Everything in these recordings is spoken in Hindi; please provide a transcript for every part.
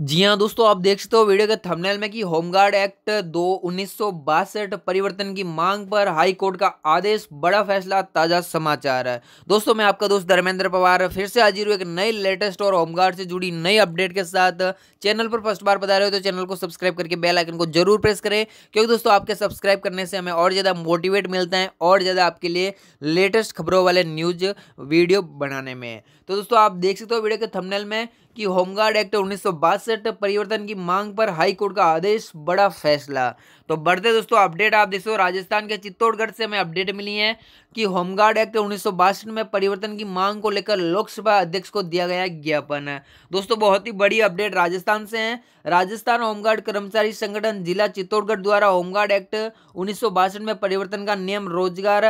जी हाँ दोस्तों आप देख सकते हो वीडियो के थंबनेल में कि होमगार्ड एक्ट दो उन्नीस परिवर्तन की मांग पर हाई कोर्ट का आदेश बड़ा फैसला ताज़ा समाचार है दोस्तों मैं आपका दोस्त धर्मेंद्र पवार फिर से हाजिर हूँ एक नई लेटेस्ट और होमगार्ड से जुड़ी नई अपडेट के साथ चैनल पर फर्स्ट बार बता रहे हो तो चैनल को सब्सक्राइब करके बेलाइकन को जरूर प्रेस करें क्योंकि दोस्तों आपके सब्सक्राइब करने से हमें और ज़्यादा मोटिवेट मिलता है और ज़्यादा आपके लिए लेटेस्ट खबरों वाले न्यूज वीडियो बनाने में तो दोस्तों आप देख सकते हो वीडियो के थमनेल में कि होमगार्ड एक्ट उन्नीस परिवर्तन की मांग पर हाईकोर्ट का आदेश बड़ा फैसला तो बढ़ते दोस्तों अपडेट आप देखो राजस्थान के चित्तौड़गढ़ से हमें अपडेट मिली है कि होमगार्ड एक्ट उन्नीस में परिवर्तन की मांग को लेकर लोकसभा अध्यक्ष को दिया गया ज्ञापन है दोस्तों बहुत ही बड़ी अपडेट राजस्थान से है राजस्थान होमगार्ड कर्मचारी संगठन जिला चित्तौड़गढ़ द्वारा होमगार्ड एक्ट उन्नीस में परिवर्तन का नियम रोजगार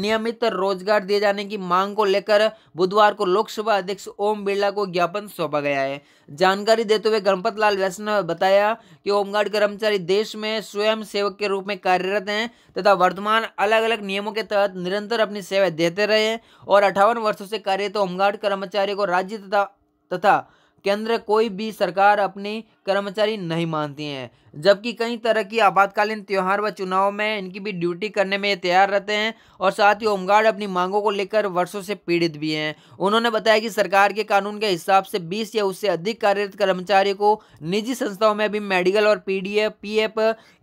नियमित रोजगार दिए जाने की मांग को लेकर बुधवार को लोकसभा अध्यक्ष ओम बिरला को ज्ञापन सौंपा गया है जानकारी देते हुए गणपत लाल वैष्णव ने बताया कि होमगार्ड कर्मचारी देश में स्वयं सेवक के रूप में कार्यरत हैं तथा वर्तमान अलग अलग नियमों के तहत निरंतर अपनी सेवा देते रहे हैं और अठावन वर्षों से कार्यरत तो होमगार्ड कर्मचारी को राज्य तथा तथा केंद्र कोई भी सरकार अपनी कर्मचारी नहीं मानती है जबकि कई तरह की आपातकालीन त्यौहार व चुनाव में इनकी भी ड्यूटी करने में तैयार रहते हैं और साथ ही होमगार्ड अपनी मांगों को लेकर वर्षों से पीड़ित भी हैं उन्होंने बताया कि सरकार के कानून के हिसाब से बीस या उससे अधिक कार्यरत कर्मचारी को निजी संस्थाओं में भी मेडिकल और पी डी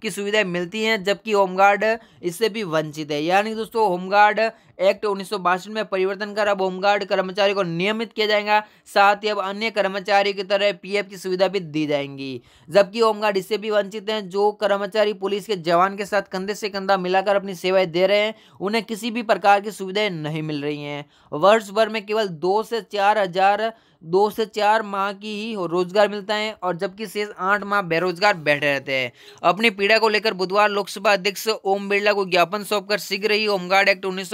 की सुविधाएं मिलती हैं जबकि होमगार्ड इससे भी वंचित है यानी दोस्तों होमगार्ड एक्ट उन्नीस में परिवर्तन कर अब होमगार्ड कर्मचारी को नियमित किया जाएगा साथ ही अब अन्य कर्मचारियों की तरह पीएफ की सुविधा भी दी जाएंगी जबकि होमगार्ड इससे भी वंचित हैं जो कर्मचारी पुलिस के जवान के साथ कंधे से कंधा मिलाकर अपनी सेवाएं दे रहे हैं उन्हें किसी भी प्रकार की सुविधाएं नहीं मिल रही हैं वर्ष भर में केवल दो से चार हजार दो से चार माह की ही रोजगार मिलता है और जबकि शेष आठ माह बेरोजगार बैठे रहते हैं अपनी पीड़ा को लेकर बुधवार लोकसभा अध्यक्ष ओम बिरला को ज्ञापन सौंपकर शीघ्र ही होमगार्ड एक्ट उन्नीस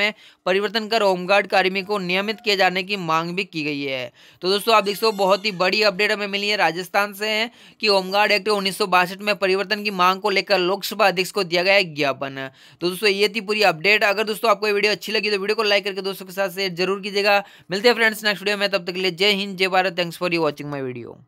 में परिवर्तन कर होमगार्ड कार्मी को नियमित किए जाने की मांग भी की गई है तो दोस्तों आप देख सो बहुत ही बड़ी अपडेट हमें मिली है राजस्थान से है कि होमगार्ड एक्ट उन्नीस में परिवर्तन की मांग को लेकर लोकसभा अध्यक्ष को दिया गया ज्ञापन तो दोस्तों ये थी पूरी अपडेट अगर दोस्तों आपको वीडियो अच्छी लगी तो वीडियो को लाइक करके दोस्तों के साथ शेयर जरूर कीजिएगा मिलते हैं फ्रेंड्स नेक्स्ट वीडियो में तब तक के लिए जय हिंद जय Bharat thanks for you watching my video